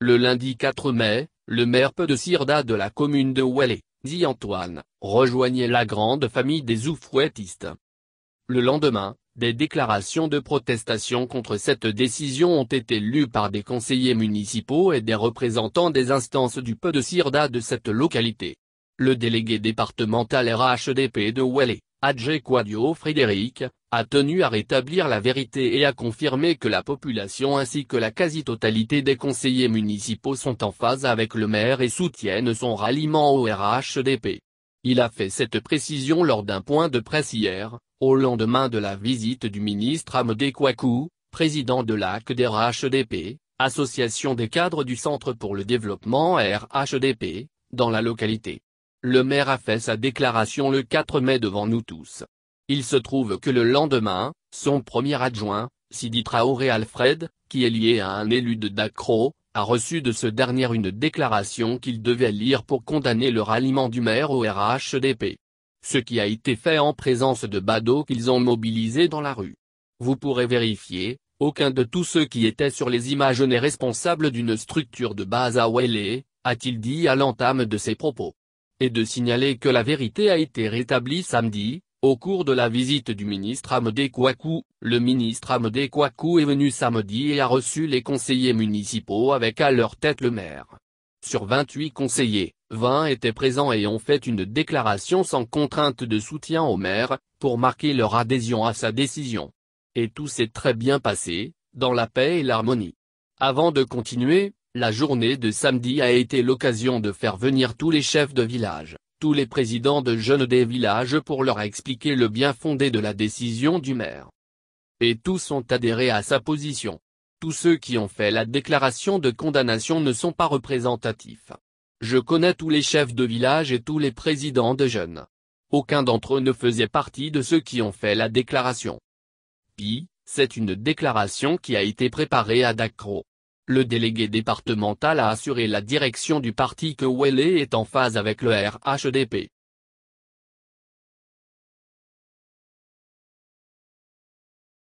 Le lundi 4 mai, le maire peu de Sirda de la commune de Ouellet, dit Antoine, rejoignait la grande famille des oufouettistes. Le lendemain, des déclarations de protestation contre cette décision ont été lues par des conseillers municipaux et des représentants des instances du peu de Sirda de cette localité. Le délégué départemental RHDP de Ouellet, Adjé Quadio Frédéric, a tenu à rétablir la vérité et à confirmer que la population ainsi que la quasi-totalité des conseillers municipaux sont en phase avec le maire et soutiennent son ralliement au RHDP. Il a fait cette précision lors d'un point de presse hier, au lendemain de la visite du ministre Amédée Kouakou, président de l'AC Association des cadres du Centre pour le développement RHDP, dans la localité. Le maire a fait sa déclaration le 4 mai devant nous tous. Il se trouve que le lendemain, son premier adjoint, Sidi Traoré Alfred, qui est lié à un élu de Dacro, a reçu de ce dernier une déclaration qu'il devait lire pour condamner le ralliement du maire au RHDP. Ce qui a été fait en présence de badauds qu'ils ont mobilisés dans la rue. Vous pourrez vérifier, aucun de tous ceux qui étaient sur les images n'est responsable d'une structure de base à Wélé, a-t-il dit à l'entame de ses propos. Et de signaler que la vérité a été rétablie samedi, au cours de la visite du ministre ahmed Kouakou, le ministre ahmed Kouakou est venu samedi et a reçu les conseillers municipaux avec à leur tête le maire. Sur 28 conseillers, 20 étaient présents et ont fait une déclaration sans contrainte de soutien au maire, pour marquer leur adhésion à sa décision. Et tout s'est très bien passé, dans la paix et l'harmonie. Avant de continuer, la journée de samedi a été l'occasion de faire venir tous les chefs de village tous les présidents de jeunes des villages pour leur expliquer le bien fondé de la décision du maire. Et tous ont adhéré à sa position. Tous ceux qui ont fait la déclaration de condamnation ne sont pas représentatifs. Je connais tous les chefs de village et tous les présidents de jeunes. Aucun d'entre eux ne faisait partie de ceux qui ont fait la déclaration. Pi, c'est une déclaration qui a été préparée à Dakro. Le délégué départemental a assuré la direction du parti que Welley est en phase avec le RHDP.